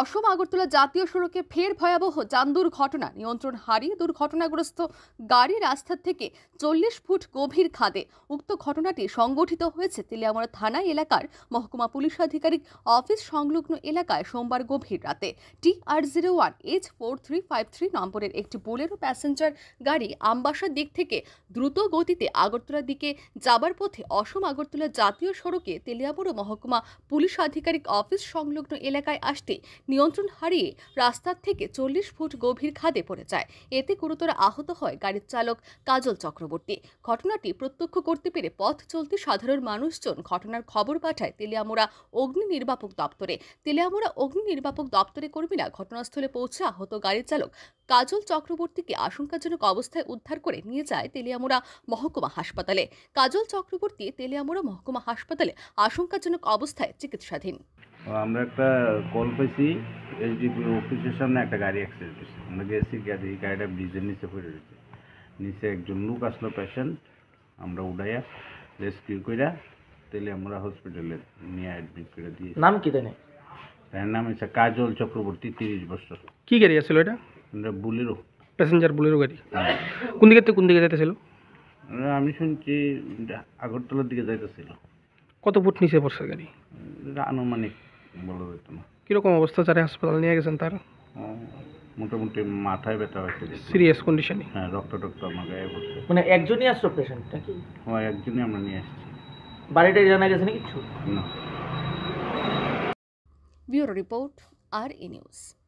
অসম আগরতলা জাতীয় সড়কে ফের ভয়াবহ যান দুর্ঘটনা নিয়ন্ত্রণ হারিয়ে দুর্ঘটনাগ্রস্ত গাড়ি রাস্তা থেকে চল্লিশ ফুট গভীর খাদে উক্ত ঘটনাটি সংগঠিত হয়েছে তেলিয়ামরা থানা এলাকার মহকুমা পুলিশ আধিকারিক অফিস সংলগ্ন এলাকায় সোমবার গভীর রাতে T R zero one H four three five three নম্বরের একটি বোলেরো প্যাসেঞ্জার গাড়ি আমবাসার দিক থেকে দ্রুত গতিতে আগরতলার দিকে যাবার পথে অসম আগরতলা জাতীয় সড়কে তেলিয়াপুর মহকুমা পুলিশ আধিকারিক অফিস সংলগ্ন এলাকায় আসতে নিয়ন্ত্রণ হারিয়ে রাস্তার থেকে চল্লিশ ফুট গভীর খাদে পড়ে যায় এতে গুরুতর আহত হয় গাড়ির চালক কাজল চক্রবর্তী ঘটনাটি প্রত্যক্ষ করতে পেরে পথ চলতে সাধারণ মানুষজন ঘটনার খবর পাঠায় তেলিয়ামোড়া অগ্নি নির্বাপক দপ্তরে তেলিয়ামোড়া অগ্নি নির্বাপক দপ্তরে কর্মীরা ঘটনাস্থলে পৌঁছে আহত গাড়ির চালক কাজল চক্রবর্তীকে আশঙ্কাজনক অবস্থায় উদ্ধার করে নিয়ে যায় তেলিয়ামোড়া মহকুমা হাসপাতালে কাজল চক্রবর্তী তেলিয়ামোড়া মহকুমা হাসপাতালে আশঙ্কাজনক অবস্থায় চিকিৎসাধীন আমরা একটা কল পেয়েছি এসডিপি অফিসের সামনে একটা গাড়ি অ্যাক্সিডেন্ট হয়েছে আমরা গেছি গাড়ি গাড়িটা ব্রিজের নিচে পড়ে রয়েছে নিচে একজন লোক আসলো পেশেন্ট আমরা উড়াইয়া রেস্কিউ কইরা তাহলে আমরা হসপিটালে নিয়ে অ্যাডমিট করে দিয়েছি নাম কি তাই তার নাম হচ্ছে কাজল চক্রবর্তী তিরিশ বছর কি গাড়ি আসছিল এটা আমরা বুলেরো প্যাসেঞ্জার বুলেরো গাড়ি হ্যাঁ। কোন দিকে কোন দিকে যেতেছিল আমি শুনছি আগরতলার দিকে যাইতেছিল কত ফুট নিচে পড়ছে গাড়ি আনুমানিক বলা যেত কীরকম অবস্থা যারা হাসপাতাল নিয়ে গেছেন তার হ্যাঁ, মোটামুটি মাথায় ব্যথা হয়েছে সিরিয়াস কন্ডিশনে হ্যাঁ রক্ত টক্ত আমার গায়ে পড়ছে মানে একজনই আসছো পেশেন্ট নাকি হ্যাঁ একজনই আমরা নিয়ে আসছি বাড়িটা জানা গেছে না কিছু না ব্যুরো রিপোর্ট আর ই নিউজ